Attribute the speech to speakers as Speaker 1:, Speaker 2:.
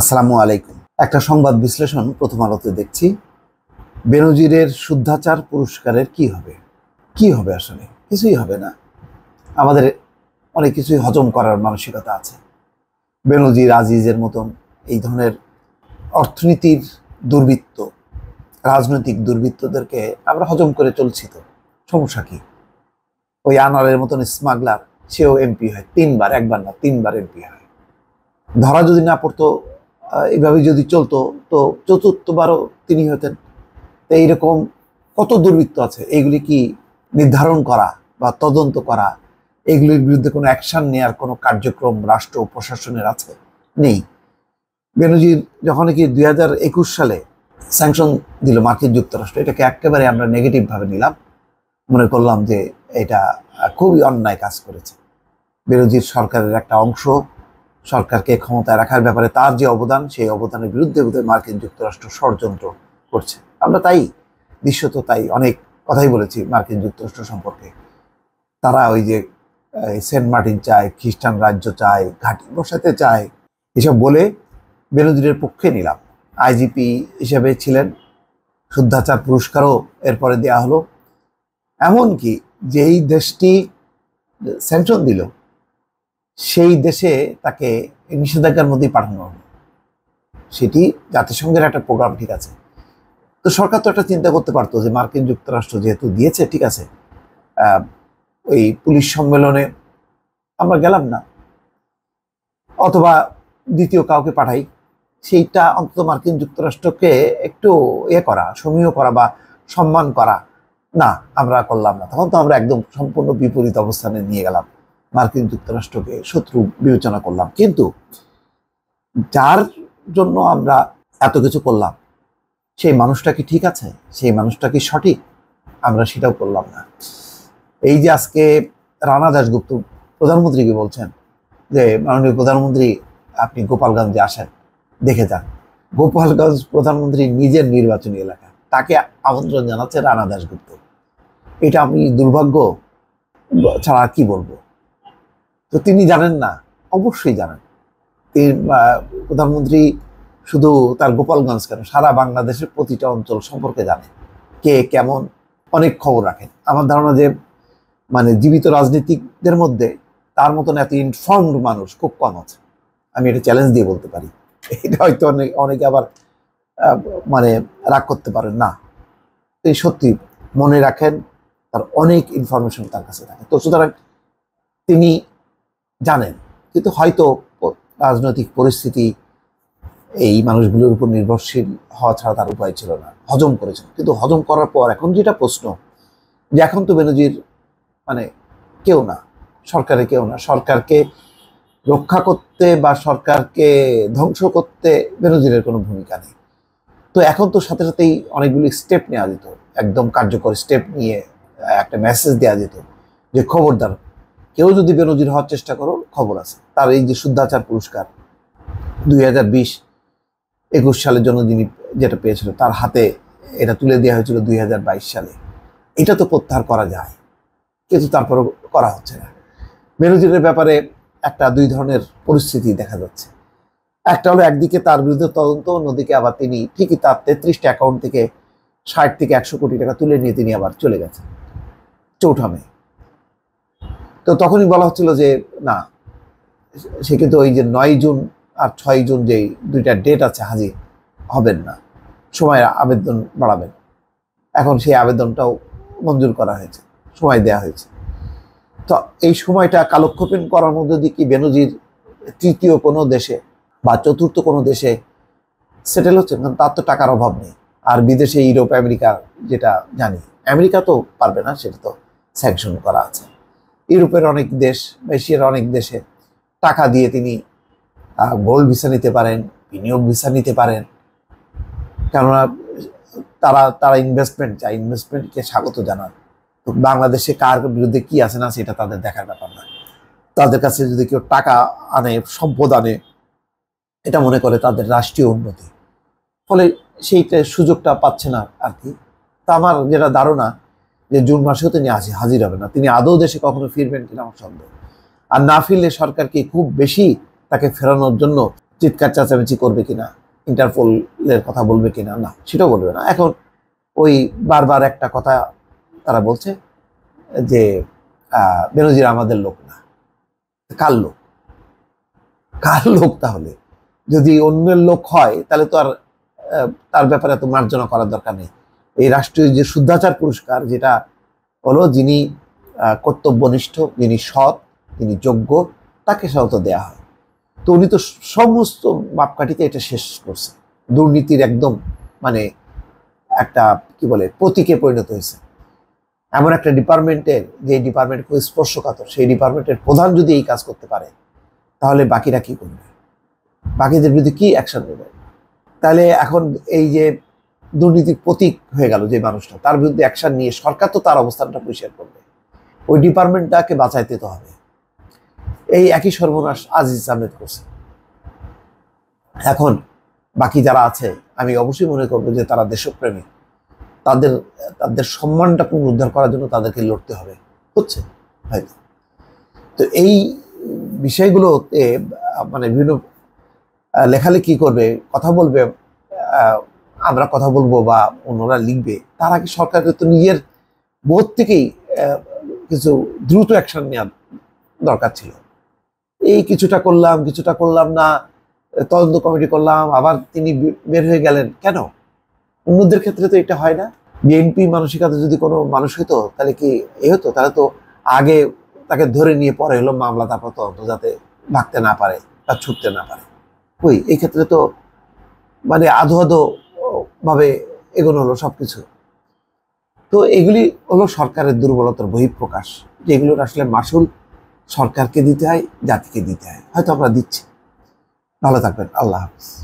Speaker 1: আসসালামু আলাইকুম একটা সংবাদ বিশ্লেষণ প্রথম আলোতে দেখছি বেনজিরের শুদ্ধাচার পুরস্কারের কি হবে কি হবে আসলে কিছুই হবে না আমাদের অনেক কিছুই হজম করার মানসিকতা আছে বেনজির আজিজের মতন এই ধরনের অর্থনীতির দুর্বৃত্ত রাজনৈতিক দুর্বৃত্তদেরকে আমরা হজম করে চলছি তো সমস্যা কি ওই আনারের মতন স্মাগলার সেও এমপি হয় তিনবার একবার না তিনবার এমপি হয় ধরা যদি না পড়তো এভাবে যদি চলতো তো চতুর্থবারও তিনি হতেন তো এইরকম কত দুর্বৃত্ত আছে এইগুলি কি নির্ধারণ করা বা তদন্ত করা এগুলির বিরুদ্ধে কোনো অ্যাকশান নেওয়ার কোনো কার্যক্রম রাষ্ট্র প্রশাসনের আছে নেই বেনুজির যখন কি দুই সালে স্যাংশন দিল মার্কিন যুক্তরাষ্ট্র এটাকে একেবারে আমরা নেগেটিভভাবে নিলাম মনে করলাম যে এটা খুবই অন্যায় কাজ করেছে বিরোধী সরকারের একটা অংশ সরকারকে ক্ষমতায় রাখার ব্যাপারে তার যে অবদান সেই অবদানের বিরুদ্ধে বোধ মার্কিন যুক্তরাষ্ট্র ষড়যন্ত্র করছে আমরা তাই তো তাই অনেক কথাই বলেছি মার্কিন যুক্তরাষ্ট্র সম্পর্কে তারা ওই যে সেন্ট মার্টিন চায় খ্রিস্টান রাজ্য চায় ঘাটি বসাতে চায় এসব বলে বেনজিরের পক্ষে নিলাম আইজিপি হিসেবে ছিলেন শুদ্ধাচার পুরস্কারও এরপরে দেয়া হলো এমনকি যেই দেশটি স্যাংশন দিল সেই দেশে তাকে নিষেধাজ্ঞার মধ্যেই পাঠানো হবে সেটি জাতিসংঘের একটা প্রোগ্রাম ঠিক আছে তো সরকার তো একটা চিন্তা করতে পারতো যে মার্কিন যুক্তরাষ্ট্র যেহেতু দিয়েছে ঠিক আছে ওই পুলিশ সম্মেলনে আমরা গেলাম না অথবা দ্বিতীয় কাউকে পাঠাই সেইটা অন্তত মার্কিন যুক্তরাষ্ট্রকে একটু ইয়ে করা সমীহ করা বা সম্মান করা না আমরা করলাম না তখন তো আমরা একদম সম্পূর্ণ বিপরীত অবস্থানে নিয়ে গেলাম মার্কিন যুক্তরাষ্ট্রকে শত্রু বিবেচনা করলাম কিন্তু যার জন্য আমরা এত কিছু করলাম সেই মানুষটা কি ঠিক আছে সেই মানুষটা কি সঠিক আমরা সেটাও করলাম না এই যে আজকে রানা দাসগুপ্ত প্রধানমন্ত্রীকে বলছেন যে মাননীয় প্রধানমন্ত্রী আপনি গোপালগঞ্জে আসেন দেখে যান গোপালগঞ্জ প্রধানমন্ত্রী নিজের নির্বাচনী এলাকা তাকে আমন্ত্রণ জানাচ্ছে রানা দাসগুপ্ত এটা আমি দুর্ভাগ্য ছাড়া কি বলবো তো তিনি জানেন না অবশ্যই জানেন প্রধানমন্ত্রী শুধু তার গোপালগঞ্জ কেন সারা বাংলাদেশের প্রতিটা অঞ্চল সম্পর্কে জানে কে কেমন অনেক খবর রাখেন আমার ধারণা যে মানে জীবিত রাজনীতিকদের মধ্যে তার মতন এত ইনফর্মড মানুষ খুব কম আছে আমি এটা চ্যালেঞ্জ দিয়ে বলতে পারি এটা হয়তো অনেক অনেকে আবার মানে রাগ করতে পারেন না এই সত্যি মনে রাখেন তার অনেক ইনফরমেশন তার কাছে থাকে তো সুতরাং তিনি জানেন কিন্তু হয়তো রাজনৈতিক পরিস্থিতি এই মানুষগুলোর উপর নির্ভরশীল হওয়া ছাড়া তার উপায় ছিল না হজম করেছেন কিন্তু হজম করার পর এখন যেটা প্রশ্ন যে এখন তো বেনজির মানে কেউ না সরকারে কেউ না সরকারকে রক্ষা করতে বা সরকারকে ধ্বংস করতে বেনজিরের কোনো ভূমিকা নেই তো এখন তো সাথে সাথেই অনেকগুলি স্টেপ নেওয়া যেত একদম কার্যকর স্টেপ নিয়ে একটা মেসেজ দেওয়া যেত যে খবরদার কেউ যদি বেনজির হওয়ার চেষ্টা করো খবর আছে তার এই যে শুদ্ধাচার পুরস্কার দুই হাজার বিশ একুশ সালের জন্য যিনি যেটা পেয়েছিল তার হাতে এটা তুলে দেওয়া হয়েছিল দুই হাজার বাইশ সালে এটা তো প্রত্যাহার করা যায় কিন্তু তারপরে করা হচ্ছে না বেনজিরের ব্যাপারে একটা দুই ধরনের পরিস্থিতি দেখা যাচ্ছে একটা হলো একদিকে তার বিরুদ্ধে তদন্ত অন্যদিকে আবার তিনি ঠিকই তার তেত্রিশটা অ্যাকাউন্ট থেকে ষাট থেকে একশো কোটি টাকা তুলে নিয়ে তিনি আবার চলে গেছেন চৌঠামে তো তখনই বলা হচ্ছিল যে না সে কিন্তু ওই যে নয় জুন আর ছয় জুন যেই দুইটা ডেট আছে হাজির হবেন না সময়ের আবেদন বাড়াবেন এখন সেই আবেদনটাও মঞ্জুর করা হয়েছে সময় দেয়া হয়েছে তো এই সময়টা কালক্ষেপণ করার মধ্যে দিয়ে কি বেনজির তৃতীয় কোনো দেশে বা চতুর্থ কোনো দেশে সেটেল হচ্ছে কারণ তার তো টাকার অভাব নেই আর বিদেশে ইউরোপ আমেরিকা যেটা জানি আমেরিকা তো পারবে না সেটা তো স্যাংশন করা আছে ইউরোপের অনেক দেশ এশিয়ার অনেক দেশে টাকা দিয়ে তিনি গোল্ড ভিসা নিতে পারেন বিনিয়োগ ভিসা নিতে পারেন কেননা তারা তারা ইনভেস্টমেন্ট চায় ইনভেস্টমেন্টকে স্বাগত জানান বাংলাদেশে কার বিরুদ্ধে কি আছে না সেটা তাদের দেখার ব্যাপার না তাদের কাছে যদি কেউ টাকা আনে সম্পদ আনে এটা মনে করে তাদের রাষ্ট্রীয় উন্নতি ফলে সেইটা সুযোগটা পাচ্ছে না আর কি তা আমার যেটা ধারণা যে জুন মাসেও তিনি আসি হাজির হবেন না তিনি আদৌ দেশে কখনো ফিরবেন কিনা আমার সন্দেহ আর না ফিরলে সরকার কি খুব বেশি তাকে ফেরানোর জন্য চিৎকার চাচামেচি করবে কিনা ইন্টারপোলের কথা বলবে কিনা না সেটাও বলবে না এখন ওই বারবার একটা কথা তারা বলছে যে বেনজির আমাদের লোক না কার লোক কার লোক তাহলে যদি অন্যের লোক হয় তাহলে তো আর তার ব্যাপারে এত মার্জনা করার দরকার নেই এই রাষ্ট্রীয় যে শুদ্ধাচার পুরস্কার যেটা হলো যিনি কর্তব্যনিষ্ঠ যিনি সৎ যিনি যোগ্য তাকে সাধারণত দেয়া হয় তো উনি তো সমস্ত মাপকাঠিতে এটা শেষ করছে দুর্নীতির একদম মানে একটা কি বলে প্রতীকে পরিণত হয়েছে এমন একটা ডিপার্টমেন্টের যে ডিপার্টমেন্ট খুব স্পর্শকাতর সেই ডিপার্টমেন্টের প্রধান যদি এই কাজ করতে পারে তাহলে বাকিরা কি করবে বাকিদের বিরুদ্ধে কি অ্যাকশন নেবে তাহলে এখন এই যে দুর্নীতির প্রতীক হয়ে গেল যে মানুষটা তার বিরুদ্ধে অ্যাকশান নিয়ে সরকার তো তার অবস্থানটা পরিষ্কার করবে ওই ডিপার্টমেন্টটাকে বাঁচাইতে তো হবে এই একই সর্বনাশ আজিজ আহমেদ করছে এখন বাকি যারা আছে আমি অবশ্যই মনে করবো যে তারা দেশপ্রেমী তাদের তাদের সম্মানটা পুনরুদ্ধার করার জন্য তাদেরকে লড়তে হবে হচ্ছে হয়তো তো এই বিষয়গুলোতে মানে বিভিন্ন লেখালেখি করবে কথা বলবে আমরা কথা বলবো বা অন্যরা লিখবে তার আগে সরকারকে তো নিজের বোধ থেকেই কিছু দ্রুত অ্যাকশন নেওয়ার দরকার ছিল এই কিছুটা করলাম কিছুটা করলাম না তদন্ত কমিটি করলাম আবার তিনি বের হয়ে গেলেন কেন অন্যদের ক্ষেত্রে তো এটা হয় না বিএনপি মানসিকতা যদি কোনো মানুষ হতো তাহলে কি এ হতো তাহলে তো আগে তাকে ধরে নিয়ে পরে হলো মামলা তারপর তদন্ত যাতে ভাগতে না পারে বা ছুটতে না পারে ওই এই ক্ষেত্রে তো মানে আধো আধো ভাবে এগোনো হলো সব কিছু তো এগুলি হলো সরকারের দুর্বলতার বহিঃপ্রকাশ যেগুলোর আসলে মাসুল সরকারকে দিতে হয় জাতিকে দিতে হয় হয়তো আমরা দিচ্ছি ভালো থাকবেন আল্লাহ হাফিজ